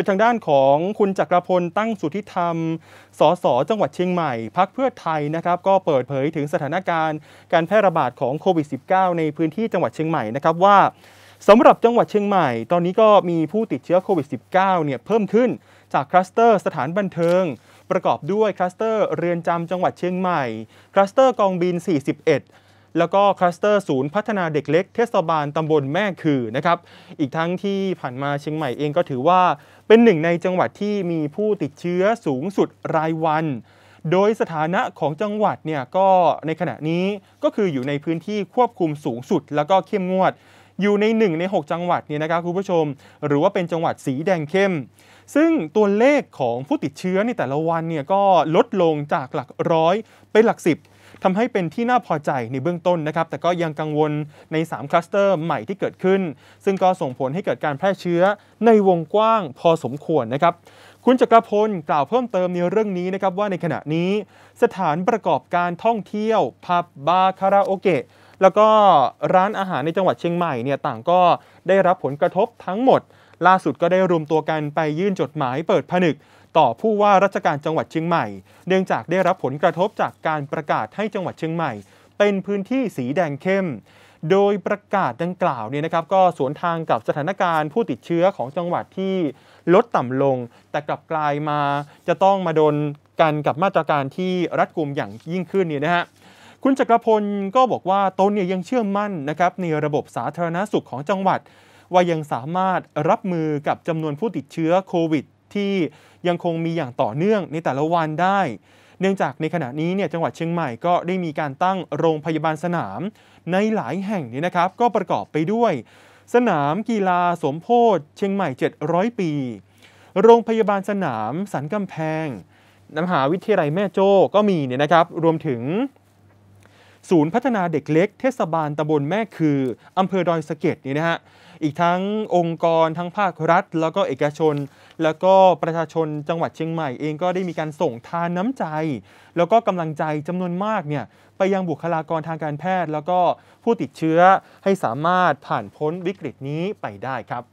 เป็นทางด้านของคุณจักรพลตั้งสุทธิธรรมสสจังหวัดเชียงใหม่ พักเพื่อไทยนะครับ ก็เปิดเผยถึงสถานการณ์การแพร่ระบาดของโควิด -19 ในพื้นที่จังหวัดเชียงใหม่นะครับ ว่าสำหรับจังหวัดเชียงใหม่ตอนนี้ก็มีผู้ติดเชื้อโควิด -19 เนี่ยเพิ่มขึ้นจากคลัสเตอร์สถานบันเทิงประกอบด้วยคลัสเตอร์ เรือนจำจังหวัดเชียงใหม่คลัสเตอร์กองบิน41แล้วก็คลัสเตอร์ศูนย์พัฒนาเด็กเล็กเทศบาลตำบลแม่คือนะครับ อีกทั้งที่ผ่านมาเชียงใหม่เองก็ถือว่าเป็นหนึ่งในจังหวัดที่มีผู้ติดเชื้อสูงสุดรายวัน โดยสถานะของจังหวัดเนี่ยก็ในขณะนี้ก็คืออยู่ในพื้นที่ควบคุมสูงสุดแล้วก็เข้มงวดอยู่ใน 1 ใน 6 จังหวัดเนี่ยนะครับคุณผู้ชม หรือว่าเป็นจังหวัดสีแดงเข้ม ซึ่งตัวเลขของผู้ติดเชื้อในแต่ละวันเนี่ยก็ลดลงจากหลักร้อยเป็นหลักสิบทำให้เป็นที่น่าพอใจในเบื้องต้นนะครับ แต่ก็ยังกังวลใน 3 คลัสเตอร์ใหม่ที่เกิดขึ้น ซึ่งก็ส่งผลให้เกิดการแพร่เชื้อในวงกว้างพอสมควรนะครับ คุณจักรพลกล่าวเพิ่มเติมในเรื่องนี้นะครับว่าในขณะนี้สถานประกอบการท่องเที่ยวผับบาร์คาราโอเกะ แล้วก็ร้านอาหารในจังหวัดเชียงใหม่เนี่ยต่างก็ได้รับผลกระทบทั้งหมด ล่าสุดก็ได้รวมตัวกันไปยื่นจดหมายเปิดผนึกต่อผู้ว่าราชการจังหวัดเชียงใหม่ เนื่องจากได้รับผลกระทบจากการประกาศให้จังหวัดเชียงใหม่ เป็นพื้นที่สีแดงเข้ม โดยประกาศดังกล่าวเนี่ยนะครับก็สวนทางกับสถานการณ์ผู้ติดเชื้อของจังหวัดที่ลดต่ำลง แต่กลับกลายมาจะต้องมาโดนกันกับมาตรการที่รัดกุมอย่างยิ่งขึ้นเนี่ยนะฮะ คุณจักรพลก็บอกว่าตนเนี่ยยังเชื่อมั่นนะครับในระบบสาธารณสุขของจังหวัดว่ายังสามารถรับมือกับจำนวนผู้ติดเชื้อโควิดที่ยังคงมีอย่างต่อเนื่องในแต่ละวันได้ เนื่องจากในขณะนี้เนี่ยจังหวัดเชียงใหม่ก็ได้มีการตั้งโรงพยาบาลสนาม ในหลายแห่งนี่นะครับ ก็ประกอบไปด้วย สนามกีฬาสมโพธิเชียงใหม่ 700 ปี โรงพยาบาลสนามสันกำแพง มหาวิทยาลัยแม่โจ้ก็มีเนี่ยนะครับ รวมถึงศูนย์พัฒนาเด็กเล็กเทศบาลตำบลแม่คืออำเภอดอยสะเก็ดนี่นะฮะอีกทั้งองค์กรทั้งภาครัฐ แล้วก็เอกชน แล้วก็ประชาชนจังหวัดเชียงใหม่เองก็ได้มีการส่งทานน้ำใจ แล้วก็กำลังใจจำนวนมากเนี่ยไปยังบุคลากรทางการแพทย์แล้วก็ผู้ติดเชื้อให้สามารถผ่านพ้นวิกฤตนี้ไปได้ครับ